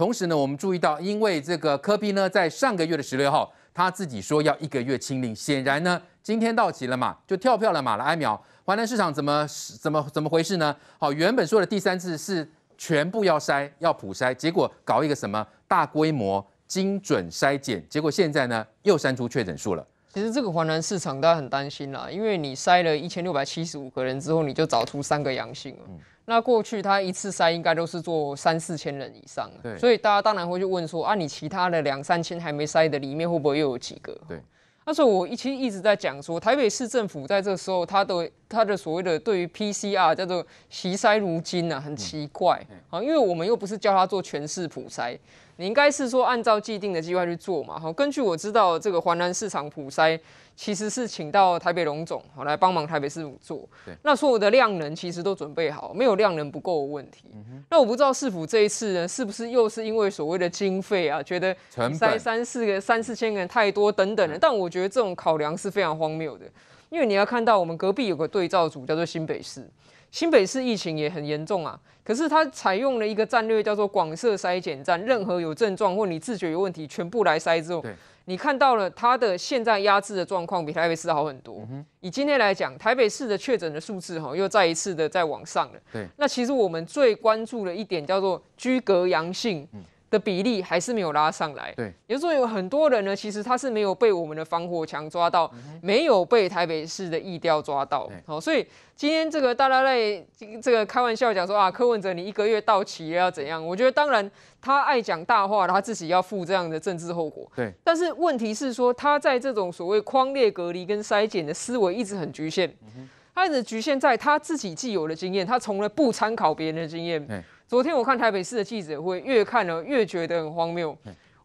同时呢，我们注意到，因为这个科比呢，在上个月的十六号，他自己说要一个月清零，显然呢，今天到期了嘛，就跳票了嘛。来，艾秒，华南市场怎么怎么怎么回事呢？好，原本说的第三次是全部要筛，要普筛，结果搞一个什么大规模精准筛检，结果现在呢，又删出确诊数了。其实这个华南市场大家很担心啦，因为你筛了一千六百七十五个人之后，你就找出三个阳性了。那过去他一次筛应该都是做三四千人以上，对，所以大家当然会去问说，啊，你其他的两三千还没筛的里面会不会又有几个？对，那所以我其实一直在讲说，台北市政府在这时候他的他的所谓的对于 PCR 叫做席筛如金啊，很奇怪，啊，因为我们又不是叫他做全市普筛。你应该是说按照既定的计划去做嘛？好，根据我知道这个华南市场普筛，其实是请到台北龙总好来帮忙台北市府做。对，那所有的量能其实都准备好，没有量能不够的问题。嗯那我不知道市府这一次呢，是不是又是因为所谓的经费啊，觉得筛三四个、三四千个人太多等等的？但我觉得这种考量是非常荒谬的。因为你要看到我们隔壁有个对照组，叫做新北市。新北市疫情也很严重啊，可是它采用了一个战略，叫做广设筛检站，任何有症状或你自觉有问题，全部来筛之后，你看到了它的现在压制的状况比台北市好很多。以今天来讲，台北市的确诊的数字哈，又再一次的在往上了。对，那其实我们最关注的一点叫做居隔阳性。的比例还是没有拉上来。对，也就是说有很多人呢，其实他是没有被我们的防火墙抓到，没有被台北市的疫调抓到。好，所以今天这个大家在这个开玩笑讲说啊，柯文哲你一个月到期要怎样？我觉得当然他爱讲大话，他自己要负这样的政治后果。对，但是问题是说他在这种所谓框列隔离跟筛检的思维一直很局限，他直局限在他自己既有的经验，他从来不参考别人的经验。昨天我看台北市的记者会，越看呢越觉得很荒谬。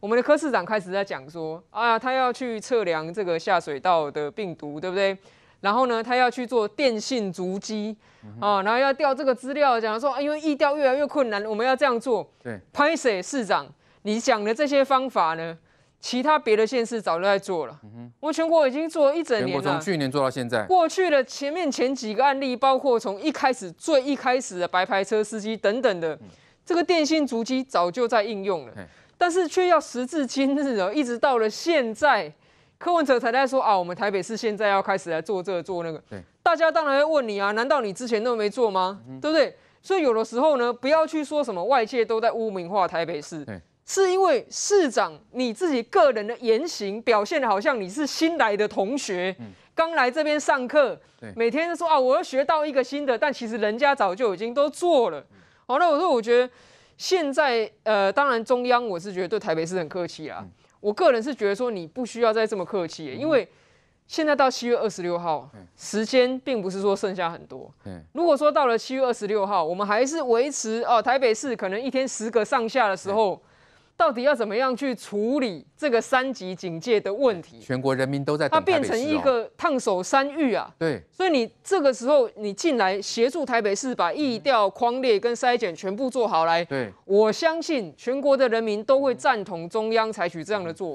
我们的柯市长开始在讲说，啊，他要去测量这个下水道的病毒，对不对？然后呢，他要去做电信足迹，啊，然后要调这个资料，讲说，啊，因为疫调越来越困难，我们要这样做。对，拍摄市长，你讲的这些方法呢？其他别的县市早就在做了，我们全国已经做了一整年，从去年做到现在。过去的前面前几个案例，包括从一开始最一开始的白牌车司机等等的，这个电信足机早就在应用了，但是却要时至今日哦，一直到了现在，柯文哲才在说啊，我们台北市现在要开始来做这做那个。大家当然会问你啊，难道你之前都没做吗？对不对？所以有的时候呢，不要去说什么外界都在污名化台北市。是因为市长你自己个人的言行表现的，好像你是新来的同学，刚来这边上课，每天说啊我要学到一个新的，但其实人家早就已经都做了。好那我说我觉得现在呃，当然中央我是觉得对台北市很客气啦，我个人是觉得说你不需要再这么客气，因为现在到七月二十六号，时间并不是说剩下很多。如果说到了七月二十六号，我们还是维持哦，台北市可能一天十个上下的时候。到底要怎么样去处理这个三级警戒的问题？全国人民都在，它变成一个烫手山芋啊！对，所以你这个时候你进来协助台北市把疫调、框列跟筛检全部做好来。对，我相信全国的人民都会赞同中央采取这样的做法。